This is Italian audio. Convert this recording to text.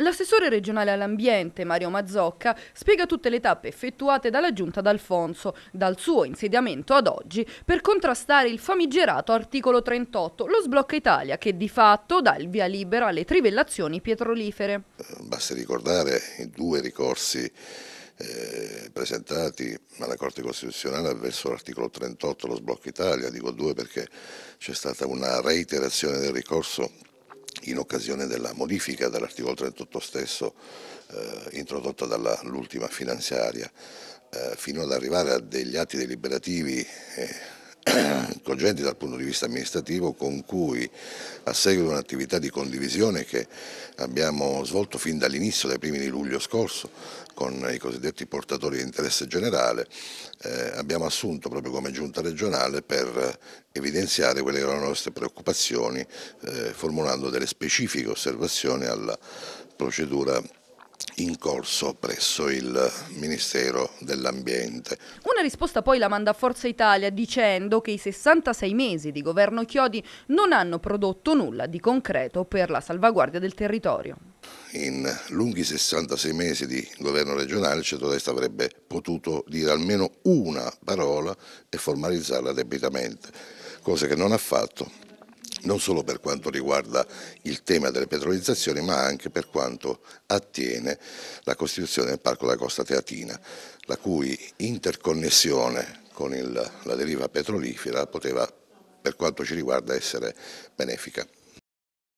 L'assessore regionale all'ambiente Mario Mazzocca spiega tutte le tappe effettuate dalla giunta d'Alfonso dal suo insediamento ad oggi per contrastare il famigerato articolo 38, lo sblocca Italia che di fatto dà il via libera alle trivellazioni petrolifere. Eh, Basta ricordare i due ricorsi eh, presentati alla Corte Costituzionale verso l'articolo 38 lo sblocco Italia, dico due perché c'è stata una reiterazione del ricorso in occasione della modifica dell'articolo 38 stesso eh, introdotta dall'ultima finanziaria, eh, fino ad arrivare a degli atti deliberativi eh, cogenti dal punto di vista amministrativo con cui a seguito di un'attività di condivisione che abbiamo svolto fin dall'inizio, dai primi di luglio scorso, con i cosiddetti portatori di interesse generale, eh, abbiamo assunto proprio come giunta regionale per evidenziare quelle che erano le nostre preoccupazioni, eh, formulando delle specifiche osservazioni alla procedura in corso presso il Ministero dell'Ambiente. Una risposta poi la manda Forza Italia dicendo che i 66 mesi di governo Chiodi non hanno prodotto nulla di concreto per la salvaguardia del territorio. In lunghi 66 mesi di governo regionale il centrodestra avrebbe potuto dire almeno una parola e formalizzarla debitamente, cosa che non ha fatto non solo per quanto riguarda il tema delle petrolizzazioni, ma anche per quanto attiene la costituzione del Parco della Costa Teatina, la cui interconnessione con il, la deriva petrolifera poteva, per quanto ci riguarda, essere benefica.